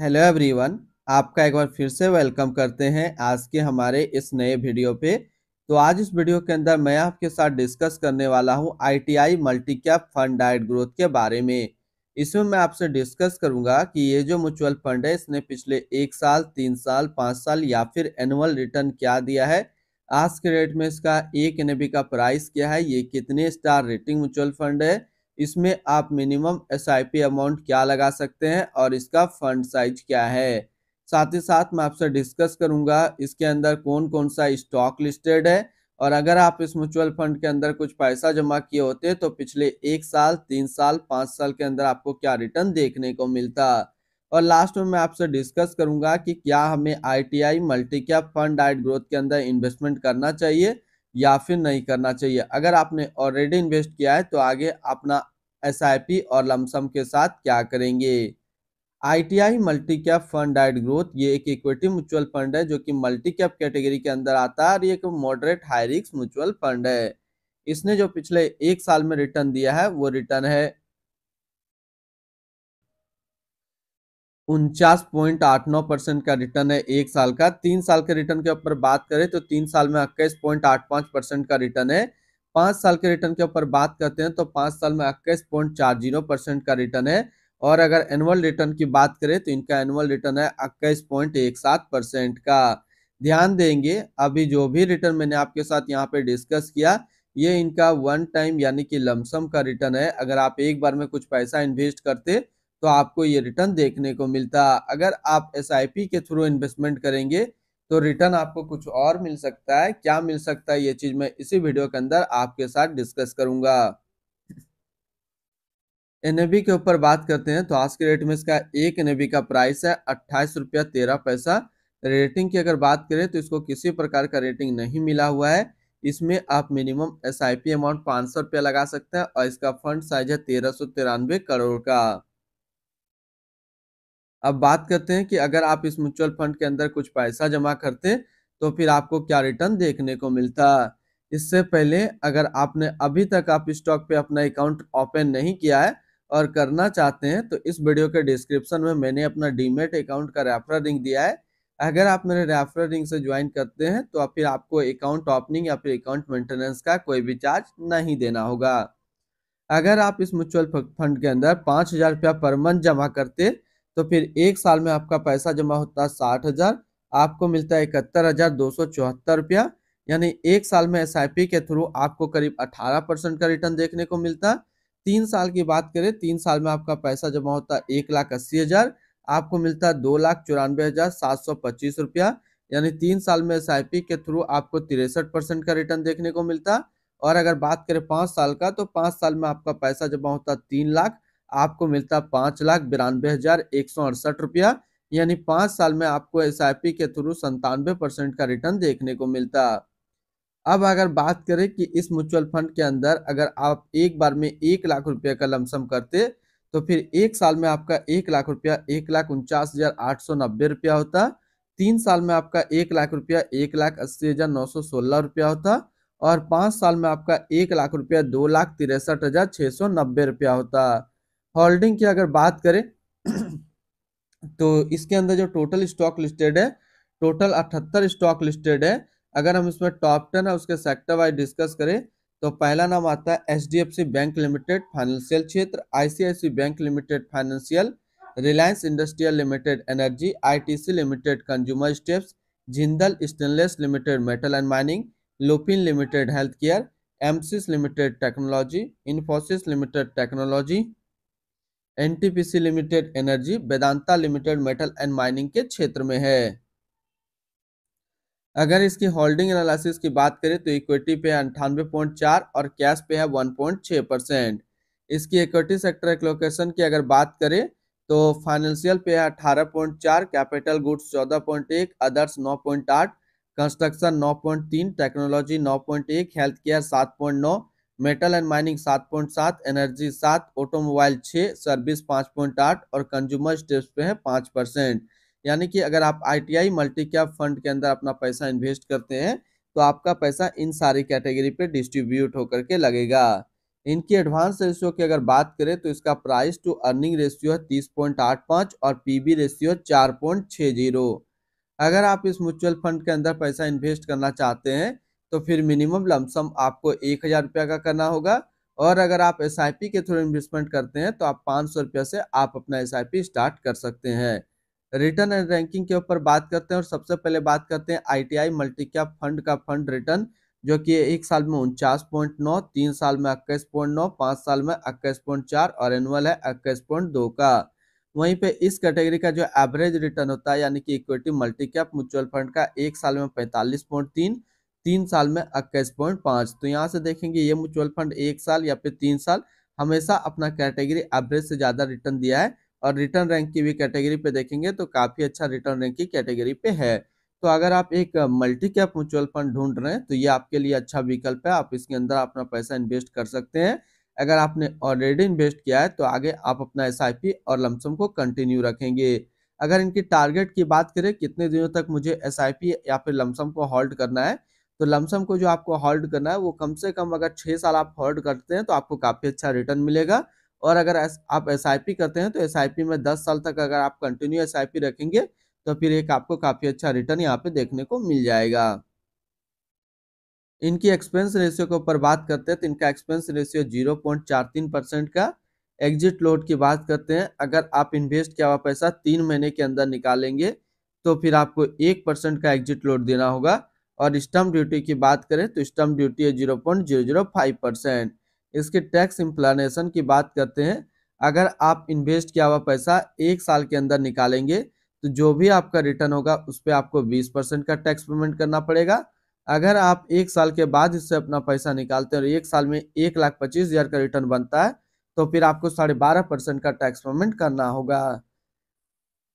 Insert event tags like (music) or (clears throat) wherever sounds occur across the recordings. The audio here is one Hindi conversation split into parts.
हेलो एवरीवन आपका एक बार फिर से वेलकम करते हैं आज के हमारे इस नए वीडियो पे तो आज इस वीडियो के अंदर मैं आपके साथ डिस्कस करने वाला हूँ आईटीआई मल्टी कैप फंड डाइट ग्रोथ के बारे में इसमें मैं आपसे डिस्कस करूंगा कि ये जो म्यूचुअल फंड है इसने पिछले एक साल तीन साल पाँच साल या फिर एनुअल रिटर्न क्या दिया है आज के रेट में इसका एक एन का प्राइस क्या है ये कितने स्टार रेटिंग म्यूचुअल फंड है इसमें आप मिनिमम एस अमाउंट क्या लगा सकते हैं और इसका फंड साइज क्या है साथ ही साथ मैं आपसे डिस्कस करूंगा इसके अंदर कौन कौन सा स्टॉक लिस्टेड है और अगर आप इस म्यूचुअल फंड के अंदर कुछ पैसा जमा किए होते तो पिछले एक साल तीन साल पाँच साल के अंदर आपको क्या रिटर्न देखने को मिलता और लास्ट में मैं आपसे डिस्कस करूंगा कि क्या हमें आईटीआई मल्टी कैप फंड डाइट ग्रोथ के अंदर इन्वेस्टमेंट करना चाहिए या फिर नहीं करना चाहिए अगर आपने ऑलरेडी इन्वेस्ट किया है तो आगे अपना एस और लमसम के साथ क्या करेंगे आईटीआई मल्टी कैप फंड डाइट ग्रोथ ये एक इक्विटी म्यूचुअल फंड है जो कि मल्टी कैप कैटेगरी के अंदर आता है और ये एक moderate high risk mutual fund है इसने जो पिछले एक साल में रिटर्न दिया है वो रिटर्न है उनचास पॉइंट आठ नौ परसेंट का रिटर्न है एक साल का तीन साल के रिटर्न के ऊपर बात करें तो तीन साल में इक्कीस पॉइंट आठ पांच परसेंट का रिटर्न है पांच साल के रिटर्न के ऊपर बात करते हैं तो पांच साल में इक्कीस पॉइंट चार जीरो परसेंट का रिटर्न है और अगर एनुअल रिटर्न की बात करें तो इनका एनुअल रिटर्न है इक्कीस सात परसेंट का ध्यान देंगे अभी जो भी रिटर्न मैंने आपके साथ यहाँ पे डिस्कस किया ये इनका वन टाइम यानी कि लमसम का रिटर्न है अगर आप एक बार में कुछ पैसा इन्वेस्ट करते तो आपको ये रिटर्न देखने को मिलता अगर आप एस के थ्रू इन्वेस्टमेंट करेंगे तो रिटर्न आपको कुछ और मिल सकता है क्या मिल सकता है ये चीज मैं इसी वीडियो के अंदर आपके साथ डिस्कस करूंगा एन के ऊपर बात करते हैं तो आज के रेट में इसका एक एन का प्राइस है अट्ठाईस रुपया तेरह पैसा रेटिंग की अगर बात करें तो इसको किसी प्रकार का रेटिंग नहीं मिला हुआ है इसमें आप मिनिमम एस अमाउंट पाँच सौ रुपया लगा सकते हैं और इसका फंड साइज है तेरह सौ तिरानवे करोड़ का अब बात करते हैं कि अगर आप इस म्यूचुअल फंड के अंदर कुछ पैसा जमा करते तो फिर आपको क्या रिटर्न देखने को मिलता इससे पहले अगर आपने अभी तक आप स्टॉक पे अपना अकाउंट ओपन नहीं किया है और करना चाहते हैं तो इस वीडियो के डिस्क्रिप्शन में मैंने अपना डीमेट अकाउंट का रेफर लिंक दिया है अगर आप मेरे रेफर लिंक से ज्वाइन करते हैं तो फिर आपको अकाउंट ओपनिंग या फिर अकाउंट मेंटेनेंस का कोई भी चार्ज नहीं देना होगा अगर आप इस म्यूचुअल फंड के अंदर पाँच हज़ार रुपया पर मंथ जमा करते तो फिर एक साल में आपका पैसा जमा होता है साठ हजार आपको मिलता है इकहत्तर हजार दो सौ चौहत्तर रुपया यानी एक साल में एस के थ्रू आपको करीब अठारह परसेंट का रिटर्न देखने को मिलता है तीन साल की बात करें तीन साल में आपका पैसा जमा होता है एक लाख अस्सी हजार आपको मिलता है दो लाख चौरानवे हजार सात सौ पच्चीस रुपया यानी तीन साल में एस के थ्रू आपको तिरसठ परसेंट का रिटर्न देखने को मिलता और अगर बात करें पाँच साल का तो पाँच साल में आपका पैसा जमा होता तीन लाख आपको मिलता पाँच लाख बिरानबे हजार एक सौ अड़सठ रुपया यानी पाँच साल में आपको एस के थ्रू संतानवे परसेंट का रिटर्न देखने को मिलता अब अगर बात करें कि इस म्यूचुअल फंड के अंदर अगर आप एक बार में एक लाख रुपये का लमसम करते तो फिर एक साल में आपका एक लाख रुपया एक लाख उनचास हजार आठ सौ नब्बे रुपया होता तीन साल में आपका एक लाख रुपया एक लाख अस्सी हजार नौ सौ सोलह रुपया होता और पाँच साल में आपका एक लाख रुपया दो लाख तिरसठ हजार छः सौ नब्बे रुपया होता होल्डिंग की अगर बात करें तो इसके अंदर जो टोटल स्टॉक लिस्टेड है टोटल अठहत्तर स्टॉक लिस्टेड है अगर हम इसमें टॉप टेन है उसके सेक्टर वाइज डिस्कस करें तो पहला नाम आता है एच बैंक लिमिटेड फाइनेंशियल क्षेत्र C bank limited financial Reliance industrial limited energy ITC limited consumer steps Jindal stainless limited metal and mining Lupin limited health care Mphasis limited technology Infosys limited technology NTPC limited energy Vedanta limited metal and mining के क्षेत्र में है अगर इसकी होल्डिंग एनालिसिस की बात करें तो इक्विटी पे अंठानवे पॉइंट चार और कैश पे है वन पॉइंट छह परसेंट इसकी इक्विटी सेक्टर एक्लोकेशन की अगर बात करें तो फाइनेंशियल पे है अठारह पॉइंट चार कैपिटल गुड्स चौदह पॉइंट एक अदर्स नौ पॉइंट आठ कंस्ट्रक्शन नौ पॉइंट तीन टेक्नोलॉजी नौ पॉइंट एक हेल्थ केयर सात पॉइंट नौ मेटल एंड माइनिंग सात पॉइंट सात एनर्जी सात ऑटोमोबाइल छः सर्विस पाँच पॉइंट आठ और कंज्यूमर स्टेप्स पे है पाँच परसेंट यानी कि अगर आप आईटीआई मल्टी कैप फंड के अंदर अपना पैसा इन्वेस्ट करते हैं तो आपका पैसा इन सारी कैटेगरी पे डिस्ट्रीब्यूट होकर के लगेगा इनकी एडवांस रेशियो की अगर बात करें तो इसका प्राइस टू अर्निंग रेशियो है तीस पॉइंट आठ और पी रेशियो चार पॉइंट जीरो अगर आप इस म्यूचुअल फंड के अंदर पैसा इन्वेस्ट करना चाहते हैं तो फिर मिनिमम लमसम आपको एक हज़ार रुपया का करना होगा और अगर आप एस के थ्रू इन्वेस्टमेंट करते हैं तो आप पाँच सौ रुपया से आप अपना एस स्टार्ट कर सकते हैं रिटर्न एंड रैंकिंग के ऊपर बात करते हैं और सबसे पहले बात करते हैं आई मल्टी कैप फंड का फंड रिटर्न जो कि एक साल में उनचास पॉइंट नौ तीन साल में इक्कीस पॉइंट नौ पाँच साल में इक्कीस पॉइंट चार और एनुअल है इक्कीस पॉइंट दो का वहीं पे इस कैटेगरी का जो एवरेज रिटर्न होता है यानी कि equity multi cap mutual fund का एक साल में पैंतालीस पॉइंट तीन तीन साल में इक्कीस पॉइंट पांच तो यहाँ से देखेंगे ये म्यूचुअल फंड एक साल या फिर तीन साल हमेशा अपना कैटेगरी एवरेज से ज़्यादा रिटर्न दिया है और रिटर्न रैंक की भी कैटेगरी पे देखेंगे तो काफ़ी अच्छा रिटर्न रैंक की कैटेगरी पे है तो अगर आप एक मल्टी कैप म्यूचुअल फंड ढूंढ रहे हैं तो ये आपके लिए अच्छा विकल्प है आप इसके अंदर अपना पैसा इन्वेस्ट कर सकते हैं अगर आपने ऑलरेडी इन्वेस्ट किया है तो आगे आप अपना एस और लमसम को कंटिन्यू रखेंगे अगर इनकी टारगेट की बात करें कितने दिनों तक मुझे एस या फिर लमसम को होल्ड करना है तो लमसम को जो आपको होल्ड करना है वो कम से कम अगर छः साल आप होल्ड करते हैं तो आपको काफ़ी अच्छा रिटर्न मिलेगा और अगर आप एस करते हैं तो एस में दस साल तक अगर आप कंटिन्यू एस रखेंगे तो फिर एक आपको काफ़ी अच्छा रिटर्न यहाँ पे देखने को मिल जाएगा इनकी एक्सपेंस रेशियो के ऊपर बात करते हैं तो इनका एक्सपेंस रेशियो जीरो पॉइंट चार तीन परसेंट का एग्जिट लोड की बात करते हैं अगर आप इन्वेस्ट किया हुआ पैसा तीन महीने के अंदर निकालेंगे तो फिर आपको एक परसेंट का एग्जिट लोड देना होगा और स्टम्प ड्यूटी की बात करें तो स्टम्प ड्यूटी है zero point zero zero five percent इसके टैक्स इम्प्लानेशन की बात करते हैं अगर आप इन्वेस्ट किया हुआ पैसा एक साल के अंदर निकालेंगे तो जो भी आपका रिटर्न होगा उस पर आपको बीस परसेंट का टैक्स पेमेंट करना पड़ेगा अगर आप एक साल के बाद इससे अपना पैसा निकालते हैं और एक साल में एक लाख पच्चीस हज़ार का रिटर्न बनता है तो फिर आपको साढ़े बारह परसेंट का टैक्स पेमेंट करना होगा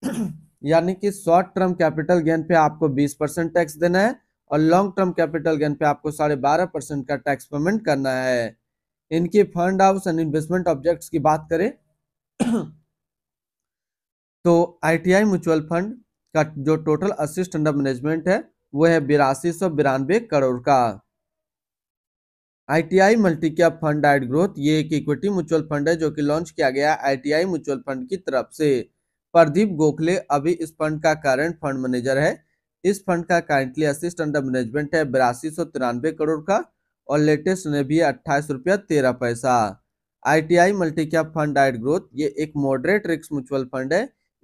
(clears throat) यानी कि शॉर्ट टर्म कैपिटल गेन पे आपको बीस परसेंट टैक्स देना है और लॉन्ग टर्म कैपिटल गेन पे आपको साढ़े बारह परसेंट का टैक्स पेमेंट करना है इनके fund house and investment objects की बात करें तो आईटीआई म्यूचुअल फंड का जो टोटल असिस्ट अंडर मैनेजमेंट है वो है बिरासी सौ बिरानवे करोड़ का आईटीआई मल्टी कैप फंड एड ग्रोथ ये एक इक्विटी म्यूचुअल फंड है जो कि लॉन्च किया गया आईटीआई म्यूचुअल फंड की तरफ से प्रदीप गोखले अभी इस फंड का करंट फंड मैनेजर है इस फंड का करंटली असिस्ट अंडर मैनेजमेंट है बिरासी सौ तिरानवे करोड़ का और लेटेस्ट ने भी अट्ठाईस रुपया तेरह पैसा आईटीआई मल्टी कैप फंड आइड ग्रोथ ये एक मॉडरेट रिक्स म्यूचुअल फंड है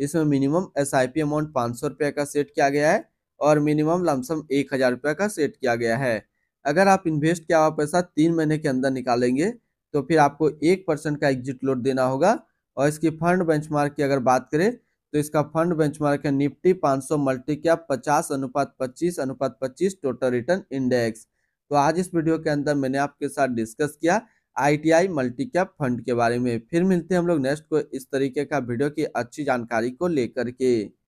इसमें minimum S I P amount पाँच सौ रुपये का सेट किया गया है और मिनिमम लमसम एक हज़ार रुपये का सेट किया गया है अगर आप इन्वेस्ट किया हुआ पैसा तीन महीने के अंदर निकालेंगे तो फिर आपको एक परसेंट का एग्जिट लोड देना होगा और इसकी फंड बेंचमार्क की अगर बात करें तो इसका फंड बेंचमार्क है निफ्टी 500 मल्टी कैप पचास अनुपात 25 अनुपात 25 टोटल रिटर्न इंडेक्स तो आज इस वीडियो के अंदर मैंने आपके साथ डिस्कस किया आईटीआई मल्टी कैप फंड के बारे में फिर मिलते हैं हम लोग नेक्स्ट को इस तरीके का वीडियो की अच्छी जानकारी को लेकर के